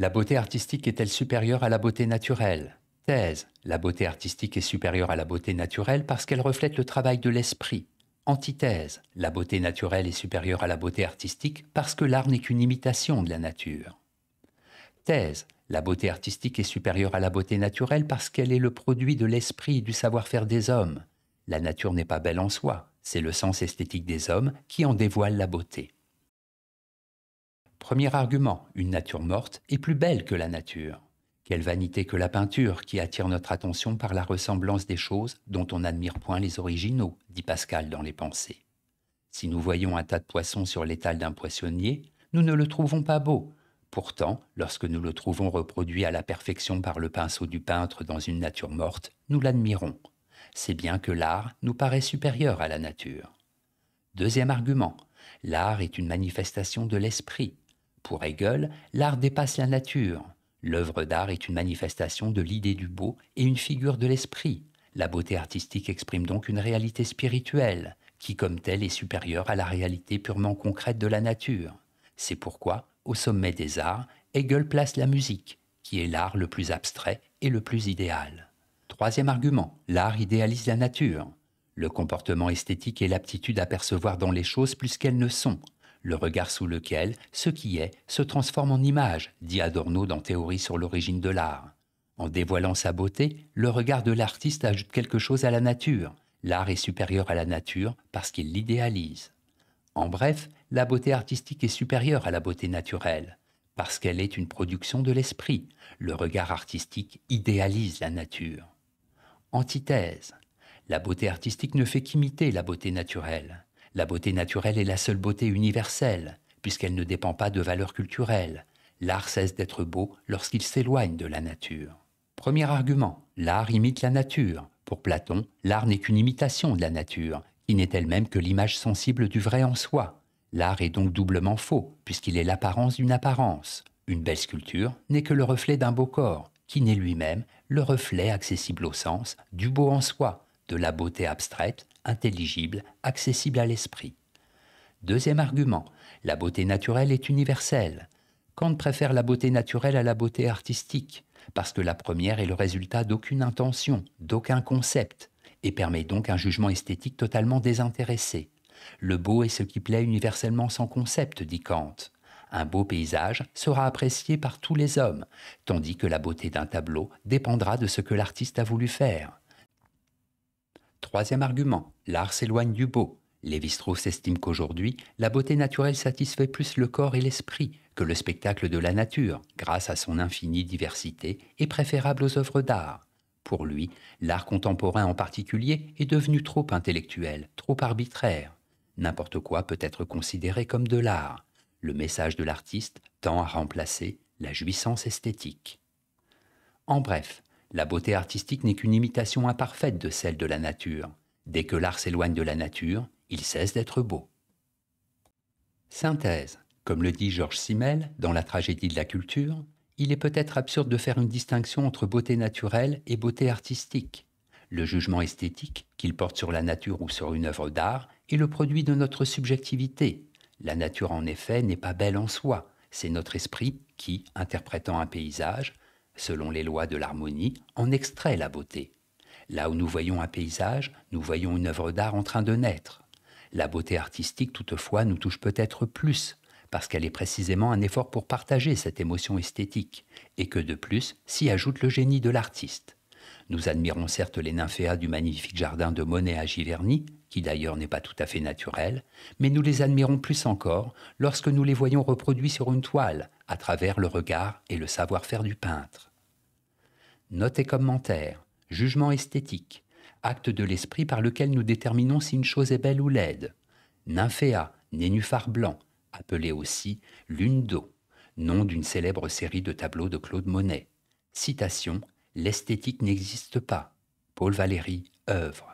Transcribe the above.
La beauté artistique est-elle supérieure à la beauté naturelle Thèse. La beauté artistique est supérieure à la beauté naturelle parce qu'elle reflète le travail de l'esprit. Antithèse. La beauté naturelle est supérieure à la beauté artistique parce que l'art n'est qu'une imitation de la nature. Thèse. La beauté artistique est supérieure à la beauté naturelle parce qu'elle est le produit de l'esprit et du savoir-faire des hommes. La nature n'est pas belle en soi, c'est le sens esthétique des hommes qui en dévoile la beauté. Premier argument, une nature morte est plus belle que la nature. Quelle vanité que la peinture qui attire notre attention par la ressemblance des choses dont on n'admire point les originaux, dit Pascal dans Les Pensées. Si nous voyons un tas de poissons sur l'étal d'un poissonnier, nous ne le trouvons pas beau. Pourtant, lorsque nous le trouvons reproduit à la perfection par le pinceau du peintre dans une nature morte, nous l'admirons. C'est bien que l'art nous paraît supérieur à la nature. Deuxième argument, l'art est une manifestation de l'esprit. Pour Hegel, l'art dépasse la nature. L'œuvre d'art est une manifestation de l'idée du beau et une figure de l'esprit. La beauté artistique exprime donc une réalité spirituelle, qui comme telle est supérieure à la réalité purement concrète de la nature. C'est pourquoi, au sommet des arts, Hegel place la musique, qui est l'art le plus abstrait et le plus idéal. Troisième argument, l'art idéalise la nature. Le comportement esthétique est l'aptitude à percevoir dans les choses plus qu'elles ne sont, le regard sous lequel ce qui est se transforme en image, dit Adorno dans Théorie sur l'origine de l'art. En dévoilant sa beauté, le regard de l'artiste ajoute quelque chose à la nature. L'art est supérieur à la nature parce qu'il l'idéalise. En bref, la beauté artistique est supérieure à la beauté naturelle, parce qu'elle est une production de l'esprit. Le regard artistique idéalise la nature. Antithèse. La beauté artistique ne fait qu'imiter la beauté naturelle. La beauté naturelle est la seule beauté universelle, puisqu'elle ne dépend pas de valeurs culturelles. L'art cesse d'être beau lorsqu'il s'éloigne de la nature. Premier argument, l'art imite la nature. Pour Platon, l'art n'est qu'une imitation de la nature, qui n'est elle-même que l'image sensible du vrai en soi. L'art est donc doublement faux, puisqu'il est l'apparence d'une apparence. Une belle sculpture n'est que le reflet d'un beau corps, qui n'est lui-même le reflet accessible au sens du beau en soi, de la beauté abstraite, intelligible, accessible à l'esprit. Deuxième argument, la beauté naturelle est universelle. Kant préfère la beauté naturelle à la beauté artistique, parce que la première est le résultat d'aucune intention, d'aucun concept, et permet donc un jugement esthétique totalement désintéressé. Le beau est ce qui plaît universellement sans concept, dit Kant. Un beau paysage sera apprécié par tous les hommes, tandis que la beauté d'un tableau dépendra de ce que l'artiste a voulu faire. Troisième argument, l'art s'éloigne du beau. Lévi-Strauss estime qu'aujourd'hui, la beauté naturelle satisfait plus le corps et l'esprit que le spectacle de la nature, grâce à son infinie diversité, est préférable aux œuvres d'art. Pour lui, l'art contemporain en particulier est devenu trop intellectuel, trop arbitraire. N'importe quoi peut être considéré comme de l'art. Le message de l'artiste tend à remplacer la jouissance esthétique. En bref, la beauté artistique n'est qu'une imitation imparfaite de celle de la nature. Dès que l'art s'éloigne de la nature, il cesse d'être beau. Synthèse. Comme le dit Georges Simmel dans La tragédie de la culture, il est peut-être absurde de faire une distinction entre beauté naturelle et beauté artistique. Le jugement esthétique qu'il porte sur la nature ou sur une œuvre d'art est le produit de notre subjectivité. La nature en effet n'est pas belle en soi, c'est notre esprit qui, interprétant un paysage, selon les lois de l'harmonie, en extrait la beauté. Là où nous voyons un paysage, nous voyons une œuvre d'art en train de naître. La beauté artistique, toutefois, nous touche peut-être plus, parce qu'elle est précisément un effort pour partager cette émotion esthétique, et que de plus s'y ajoute le génie de l'artiste. Nous admirons certes les nymphéas du magnifique jardin de Monet à Giverny, qui d'ailleurs n'est pas tout à fait naturel, mais nous les admirons plus encore lorsque nous les voyons reproduits sur une toile, à travers le regard et le savoir-faire du peintre. Note et commentaires, jugement esthétique, acte de l'esprit par lequel nous déterminons si une chose est belle ou laide, nymphéa, nénuphar blanc, appelé aussi lune d'eau, nom d'une célèbre série de tableaux de Claude Monet. Citation L'esthétique n'existe pas. Paul Valéry, œuvre.